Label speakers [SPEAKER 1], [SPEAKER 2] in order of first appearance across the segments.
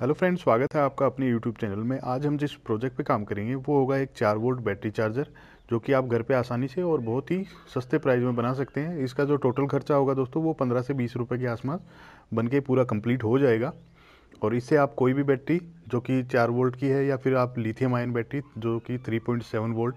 [SPEAKER 1] hello friends स्वागत है आपका अपने यूट्यूब चैनल में आज हम जिस प्रोजेक्ट पे काम करेंगे वो होगा एक चार वोल्ट बैटरी चार्जर जो कि आप घर पे आसानी से और बहुत ही सस्ते प्राइस में बना सकते हैं इसका जो टोटल खर्चा होगा दोस्तों वो पंद्रह से बीस रुपये के आसपास बन के पूरा कंप्लीट हो जाएगा और इससे आप कोई भी बैटरी जो कि चार वोल्ट की है या फिर आप लिथियम आयन बैटरी जो कि थ्री वोल्ट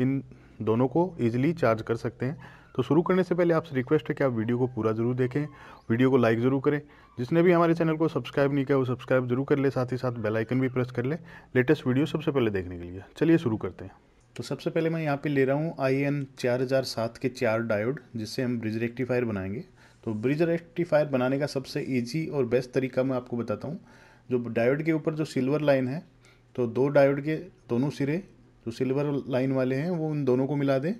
[SPEAKER 1] इन दोनों को ईजिली चार्ज कर सकते हैं तो शुरू करने से पहले आपसे रिक्वेस्ट है कि आप वीडियो को पूरा ज़रूर देखें वीडियो को लाइक ज़रूर करें जिसने भी हमारे चैनल को सब्सक्राइब नहीं किया वो सब्सक्राइब जरूर कर ले साथ ही साथ बेल आइकन भी प्रेस कर ले लेटेस्ट वीडियो सबसे पहले देखने के लिए चलिए शुरू करते हैं तो सबसे पहले मैं यहाँ पे ले रहा हूँ आई एन चार हज़ार सात के चार डायोड जिससे हम ब्रिज रेक्टिफायर बनाएंगे तो ब्रिज रेक्टिफायर बनाने का सबसे ईजी और बेस्ट तरीका मैं आपको बताता हूँ जो डायोड के ऊपर जो सिल्वर लाइन है तो दो डायोड के दोनों सिरे जो सिल्वर लाइन वाले हैं वो उन दोनों को मिला दें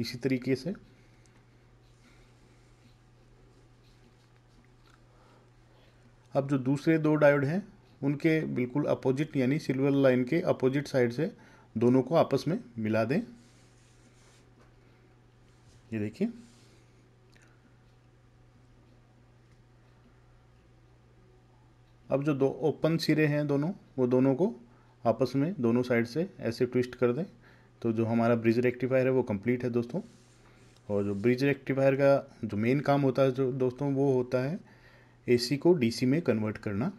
[SPEAKER 1] इसी तरीके से अब जो दूसरे दो डायोड हैं उनके बिल्कुल अपोजिट यानी सिल्वर लाइन के अपोजिट साइड से दोनों को आपस में मिला दें ये देखिए अब जो दो ओपन सिरे हैं दोनों वो दोनों को आपस में दोनों साइड से ऐसे ट्विस्ट कर दें तो जो हमारा ब्रिज रेक्टिफायर है वो कंप्लीट है दोस्तों और जो ब्रिज रेक्टिफायर का जो मेन काम होता है जो दोस्तों वो होता है एसी को डीसी में कन्वर्ट करना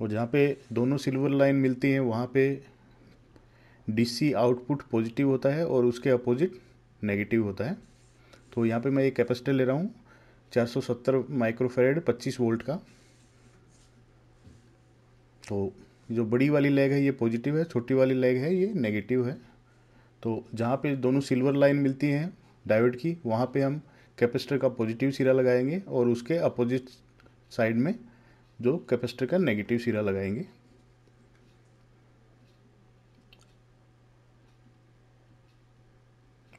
[SPEAKER 1] और जहाँ पे दोनों सिल्वर लाइन मिलती हैं वहाँ पे डीसी आउटपुट पॉजिटिव होता है और उसके अपोजिट नेगेटिव होता है तो यहाँ पे मैं एक कैपेसिटर ले रहा हूँ 470 माइक्रोफेरेड 25 वोल्ट का तो जो बड़ी वाली लेग है ये पॉजिटिव है छोटी वाली लेग है ये नेगेटिव है तो जहाँ पे दोनों सिल्वर लाइन मिलती हैं डायोड की वहाँ पे हम कैपेसिटर का पॉजिटिव सिरा लगाएंगे और उसके अपोजिट साइड में जो कैपेसिटर का नेगेटिव सिरा लगाएंगे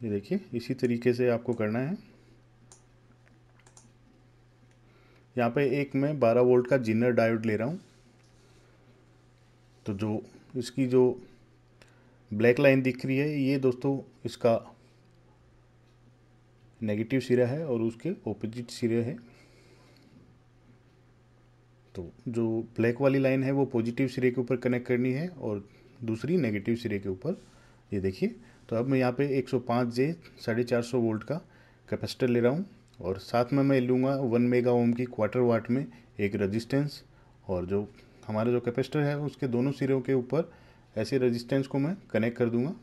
[SPEAKER 1] ये देखिए इसी तरीके से आपको करना है यहाँ पे एक मैं 12 वोल्ट का जिनर डायोड ले रहा हूँ तो जो इसकी जो ब्लैक लाइन दिख रही है ये दोस्तों इसका नेगेटिव सिरा है और उसके ऑपोजिट सिरे है तो जो ब्लैक वाली लाइन है वो पॉजिटिव सिरे के ऊपर कनेक्ट करनी है और दूसरी नेगेटिव सिरे के ऊपर ये देखिए तो अब मैं यहाँ पे 105 जे साढ़े चार सौ वोल्ट का कैपेसिटर ले रहा हूँ और साथ में मैं लूँगा वन मेगा ओम की क्वार्टर वाट में एक रजिस्टेंस और जो हमारा जो कैपेसिटर है उसके दोनों सिरों के ऊपर ऐसे रेजिस्टेंस को मैं कनेक्ट कर दूंगा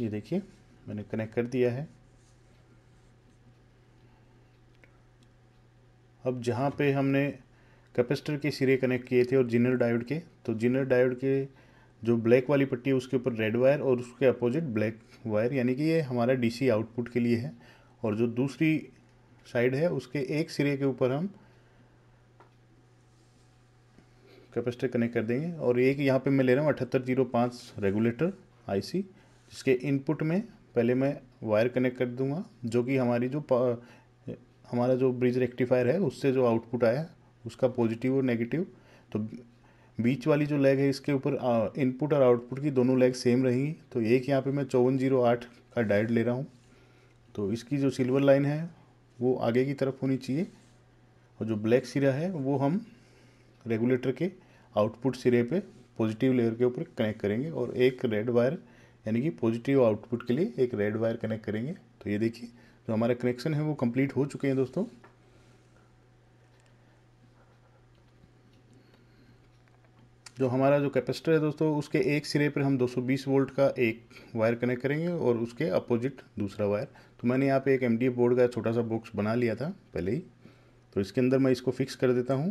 [SPEAKER 1] ये देखिए मैंने कनेक्ट कर दिया है अब जहाँ पे हमने कैपेसिटर के सिरे कनेक्ट किए थे और जिनर डायोड के तो जिनर डायोड के जो ब्लैक वाली पट्टी है उसके ऊपर रेड वायर और उसके अपोजिट ब्लैक वायर यानी कि ये हमारा डीसी आउटपुट के लिए है और जो दूसरी साइड है उसके एक सिरे के ऊपर हम कैपेसिटर कनेक्ट कर देंगे और एक यहाँ पे मैं ले रहा हूँ अठहत्तर जीरो पाँच रेगुलेटर आईसी जिसके इनपुट में पहले मैं वायर कनेक्ट कर दूंगा जो कि हमारी जो हमारा जो ब्रिज रेक्टिफायर है उससे जो आउटपुट आया उसका पॉजिटिव और नेगेटिव तो बीच वाली जो लेग है इसके ऊपर इनपुट और आउटपुट की दोनों लेग सेम रहेंगी तो एक यहाँ पे मैं चौवन जीरो आठ का डायड ले रहा हूँ तो इसकी जो सिल्वर लाइन है वो आगे की तरफ होनी चाहिए और जो ब्लैक सिरा है वो हम रेगुलेटर के आउटपुट सिरे पे पॉजिटिव लेयर के ऊपर कनेक्ट करेंगे और एक रेड वायर यानी कि पॉजिटिव आउटपुट के लिए एक रेड वायर कनेक्ट करेंगे तो ये देखिए जो तो हमारे कनेक्शन है वो कंप्लीट हो चुके हैं दोस्तों जो हमारा जो कैपेसिटर है दोस्तों उसके एक सिरे पर हम 220 वोल्ट का एक वायर कनेक्ट करेंगे और उसके अपोजिट दूसरा वायर तो मैंने यहाँ पे एक एम बोर्ड का छोटा सा बॉक्स बना लिया था पहले ही तो इसके अंदर मैं इसको फिक्स कर देता हूँ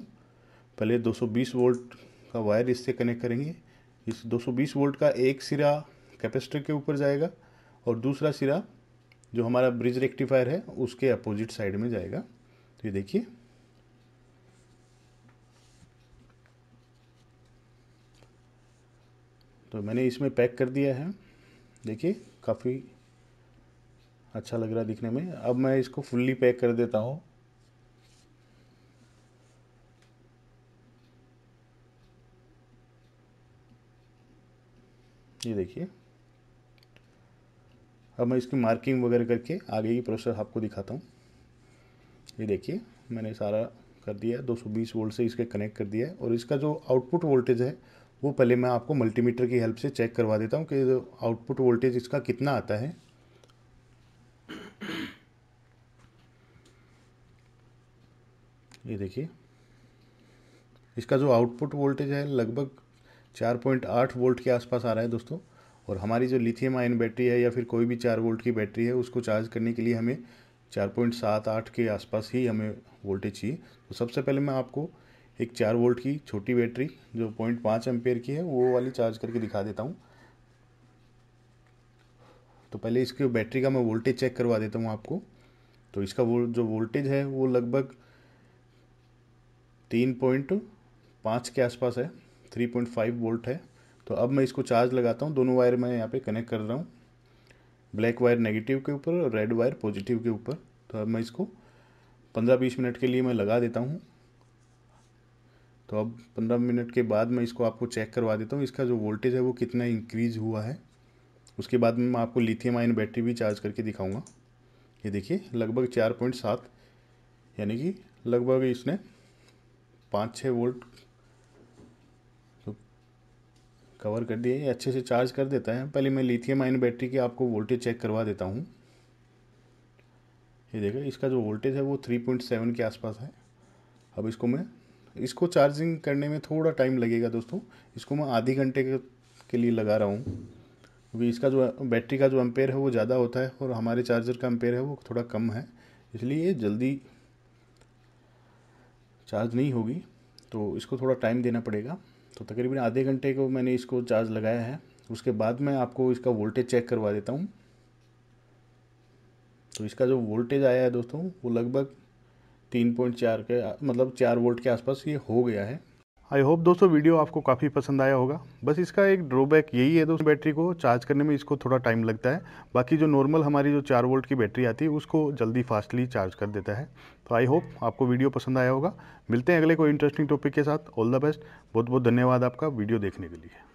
[SPEAKER 1] पहले 220 वोल्ट का वायर इससे कनेक्ट करेंगे इस 220 वोल्ट का एक सिरा कैपेसिटर के ऊपर जाएगा और दूसरा सिरा जो हमारा ब्रिज रेक्टिफायर है उसके अपोजिट साइड में जाएगा तो ये देखिए तो मैंने इसमें पैक कर दिया है देखिए काफ़ी अच्छा लग रहा है दिखने में अब मैं इसको फुल्ली पैक कर देता हूँ ये देखिए अब मैं इसकी मार्किंग वगैरह करके आगे की प्रोसेस आपको दिखाता हूँ ये देखिए मैंने सारा कर दिया 220 वोल्ट से इसके कनेक्ट कर दिया है और इसका जो आउटपुट वोल्टेज है वो पहले मैं आपको मल्टीमीटर की हेल्प से चेक करवा देता हूँ कि आउटपुट वोल्टेज इसका कितना आता है ये देखिए इसका जो आउटपुट वोल्टेज है लगभग 4.8 वोल्ट के आसपास आ रहा है दोस्तों और हमारी जो लिथियम आयन बैटरी है या फिर कोई भी चार वोल्ट की बैटरी है उसको चार्ज करने के लिए हमें चार पॉइंट सात आठ के आसपास ही हमें वोल्टेज चाहिए तो सबसे पहले मैं आपको एक चार वोल्ट की छोटी बैटरी जो पॉइंट पाँच एम्पेयर की है वो वाली चार्ज करके दिखा देता हूँ तो पहले इसकी बैटरी का मैं वोल्टेज चेक करवा देता हूँ आपको तो इसका वो जो वोल्टेज है वो लगभग तीन पॉइंट पाँच के आसपास है थ्री पॉइंट फाइव वोल्ट है तो अब मैं इसको चार्ज लगाता हूँ दोनों वायर मैं यहाँ पे कनेक्ट कर रहा हूँ ब्लैक वायर नेगेटिव के ऊपर और रेड वायर पॉजिटिव के ऊपर तो अब मैं इसको पंद्रह बीस मिनट के लिए मैं लगा देता हूँ तो अब पंद्रह मिनट के बाद मैं इसको आपको चेक करवा देता हूँ इसका जो वोल्टेज है वो कितना इंक्रीज़ हुआ है उसके बाद में मैं आपको लिथियम आयन बैटरी भी चार्ज करके दिखाऊँगा ये देखिए लगभग चार पॉइंट सात यानी कि लगभग इसने पाँच छः वोल्ट कवर कर दिया ये अच्छे से चार्ज कर देता है पहले मैं लिथियम आयन बैटरी की आपको वोल्टेज चेक करवा देता हूँ ये देखो इसका जो वोल्टेज है वो थ्री पॉइंट सेवन के आसपास है अब इसको मैं इसको चार्जिंग करने में थोड़ा टाइम लगेगा दोस्तों इसको मैं आधे घंटे के लिए लगा रहा हूँ क्योंकि इसका जो बैटरी का जो अम्पेयर है वो ज़्यादा होता है और हमारे चार्जर का अम्पेयर है वो थोड़ा कम है इसलिए जल्दी चार्ज नहीं होगी तो इसको थोड़ा टाइम देना पड़ेगा तो तकरीबन आधे घंटे को मैंने इसको चार्ज लगाया है उसके बाद मैं आपको इसका वोल्टेज चेक करवा देता हूँ तो इसका जो वोल्टेज आया है दोस्तों वो लगभग तीन पॉइंट चार के मतलब चार वोल्ट के आसपास ये हो गया है आई होप दोस्तों वीडियो आपको काफ़ी पसंद आया होगा बस इसका एक ड्रॉबैक यही है दोस्तों बैटरी को चार्ज करने में इसको थोड़ा टाइम लगता है बाकी जो नॉर्मल हमारी जो चार वोल्ट की बैटरी आती है उसको जल्दी फास्टली चार्ज कर देता है तो आई होप आपको वीडियो पसंद आया होगा मिलते हैं अगले कोई इंटरेस्टिंग टॉपिक के साथ ऑल द बेस्ट बहुत बहुत धन्यवाद आपका वीडियो देखने के लिए